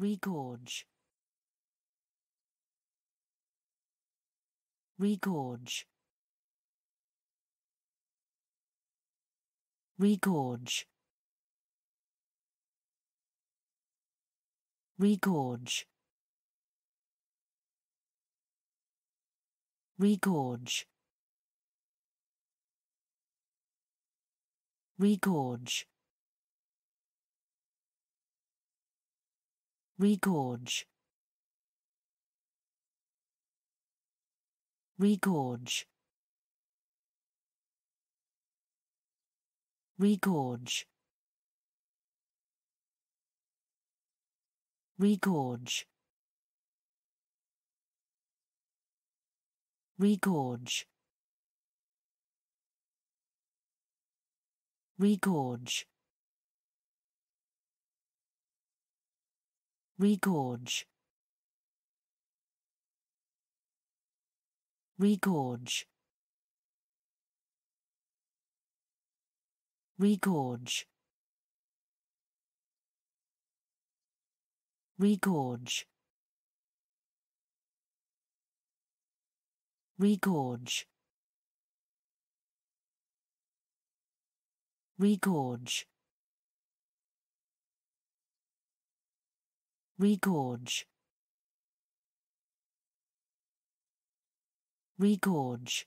Regorge. Regorge. Regorge. Regorge. Regorge. Regorge. Regorge. Regorge. Regorge. Regorge. Regorge. Regorge. Regorge. Regorge. Regorge. Regorge. Regorge. Regorge. Regorge. Regorge.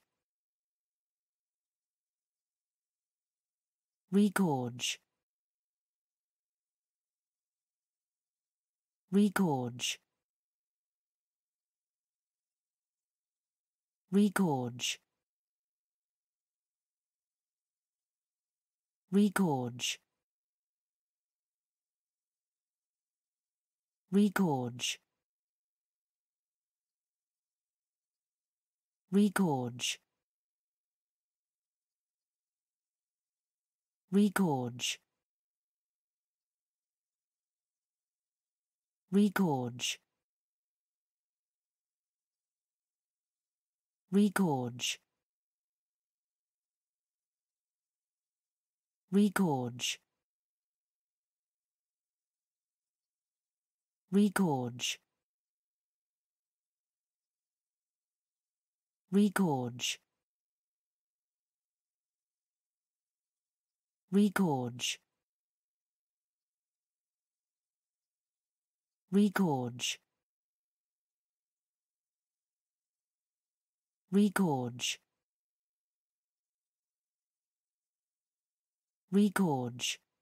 Regorge. Regorge. Regorge. Regorge. Regorge. Regorge. Regorge. Regorge. Regorge. Regorge. Regorge. Regorge. Regorge. Regorge. Regorge. Regorge.